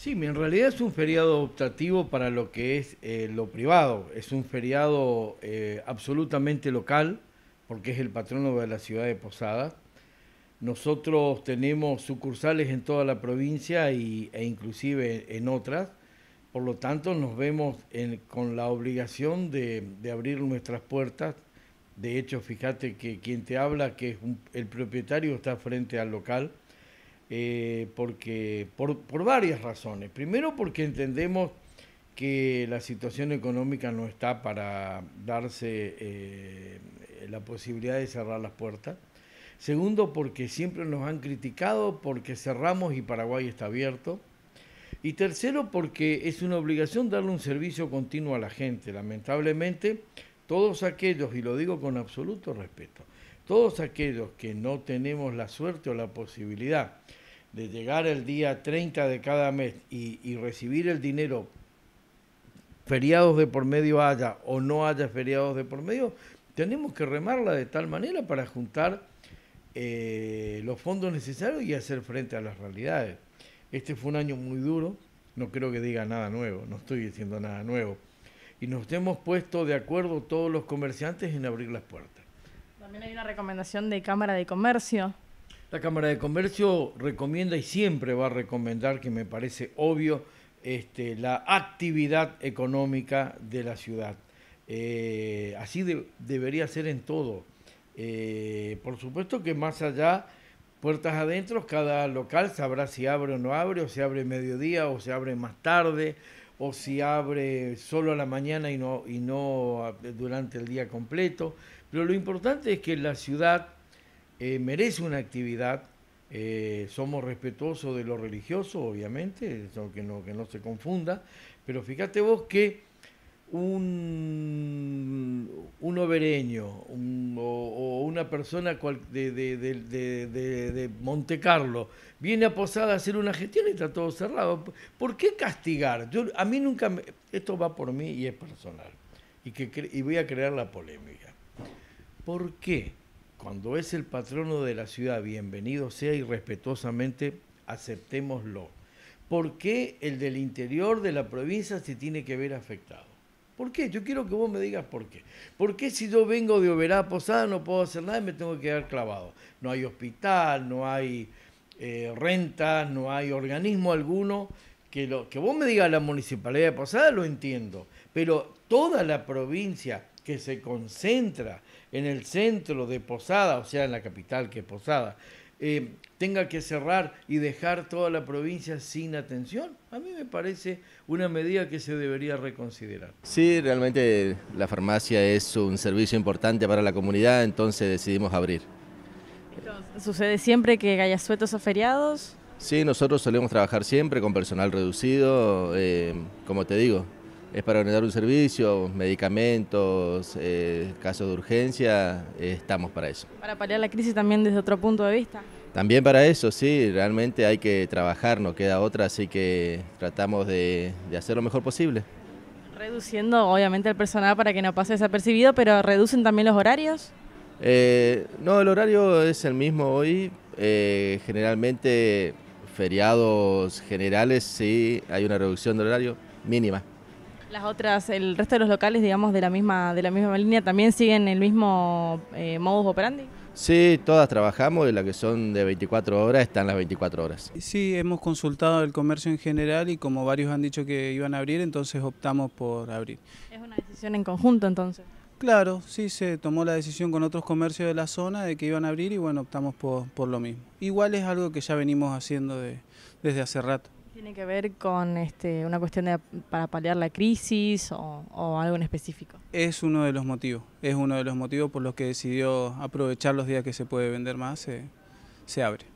Sí, en realidad es un feriado optativo para lo que es eh, lo privado. Es un feriado eh, absolutamente local, porque es el patrono de la ciudad de Posadas. Nosotros tenemos sucursales en toda la provincia y, e inclusive en otras. Por lo tanto, nos vemos con la obligación de, abrir nuestras puertas. De hecho, fíjate que quien te habla, que es el propietario, está frente al local eh, porque, por, varias razones. Primero porque entendemos que la situación económica no está para darse eh, la posibilidad de cerrar las puertas. Segundo, porque siempre nos han criticado porque cerramos y Paraguay está abierto. Y tercero, porque es una obligación darle un servicio continuo a la gente. Lamentablemente, todos aquellos, y lo digo con absoluto respeto, todos aquellos que no tenemos la suerte o la posibilidad de llegar el día 30 de cada mes y, y recibir el dinero, feriados de por medio haya o no haya feriados de por medio, tenemos que remarla de tal manera para juntar eh, los fondos necesarios y hacer frente a las realidades. Este fue un año muy duro, no creo que diga nada nuevo, no estoy diciendo nada nuevo. Y nos hemos puesto de acuerdo todos los comerciantes en abrir las puertas. También hay una recomendación de Cámara de Comercio la Cámara de Comercio recomienda y siempre va a recomendar, que me parece obvio, este, la actividad económica de la ciudad. Eh, así debería ser en todo. Eh, por supuesto que más allá, puertas adentro, cada local sabrá si abre o no abre, o si abre mediodía, o se abre más tarde, o si abre solo a la mañana y no, y no durante el día completo. Pero lo importante es que la ciudad eh, merece una actividad. Eh, somos respetuosos de lo religioso, obviamente, que, no, que no se confunda, pero fíjate vos que un, un overeño o, una persona de, de, Monte Carlo viene a Posada a hacer una gestión y está todo cerrado. ¿Por qué castigar? Yo, a mí nunca, esto va por mí y es personal, y, que, y voy a crear la polémica. ¿Por qué? cuando es el patrono de la ciudad, bienvenido sea y respetuosamente aceptémoslo. ¿Por qué el del interior de la provincia se tiene que ver afectado? ¿Por qué? Yo quiero que vos me digas por qué. ¿Por qué si yo vengo de Oberá Posada no puedo hacer nada y me tengo que quedar clavado? No hay hospital, no hay eh, renta, no hay organismo alguno. Que, que vos me digas la municipalidad de Posada lo entiendo, pero toda la provincia que se concentra en el centro de Posada, o sea, en la capital que es Posada, eh, tenga que cerrar y dejar toda la provincia sin atención. A mí me parece una medida que se debería reconsiderar. Sí, realmente la farmacia es un servicio importante para la comunidad, entonces decidimos abrir. ¿Sucede siempre que gallasuetos o feriados? Sí, nosotros solemos trabajar siempre con personal reducido, eh, como te digo, es para ordenar un servicio, medicamentos, eh, casos de urgencia, eh, estamos para eso. Para paliar la crisis también desde otro punto de vista. También para eso, sí, realmente hay que trabajar, no queda otra, así que tratamos de, hacer lo mejor posible. Reduciendo obviamente el personal para que no pase desapercibido, pero ¿reducen también los horarios? Eh, no, el horario es el mismo hoy. generalmente feriados generales sí hay una reducción del horario mínima. Las otras, el resto de los locales, digamos, de la misma, de la misma línea, ¿también siguen el mismo eh, modus operandi? Sí, todas trabajamos y las que son de 24 horas están las 24 horas. Sí, hemos consultado el comercio en general y como varios han dicho que iban a abrir, entonces optamos por abrir. ¿Es una decisión en conjunto entonces? Claro, sí, se tomó la decisión con otros comercios de la zona de que iban a abrir y bueno, optamos por, por lo mismo. Igual es algo que ya venimos haciendo desde hace rato. ¿Tiene que ver con este, una cuestión para paliar la crisis o, algo en específico? Es uno de los motivos, es uno de los motivos por los que decidió aprovechar los días que se puede vender más, se abre.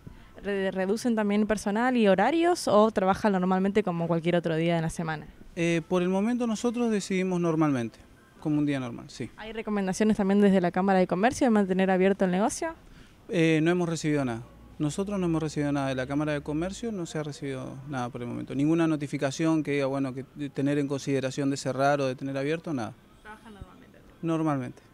¿Reducen también personal y horarios o trabajan normalmente como cualquier otro día de la semana? Eh, por el momento nosotros decidimos normalmente, como un día normal, sí. ¿Hay recomendaciones también desde la Cámara de Comercio de mantener abierto el negocio? Eh, no hemos recibido nada. Nosotros no hemos recibido nada de la Cámara de Comercio, no se ha recibido nada por el momento. Ninguna notificación que diga, bueno, que tener en consideración de cerrar o de tener abierto, nada. ¿Trabaja normalmente? Normalmente.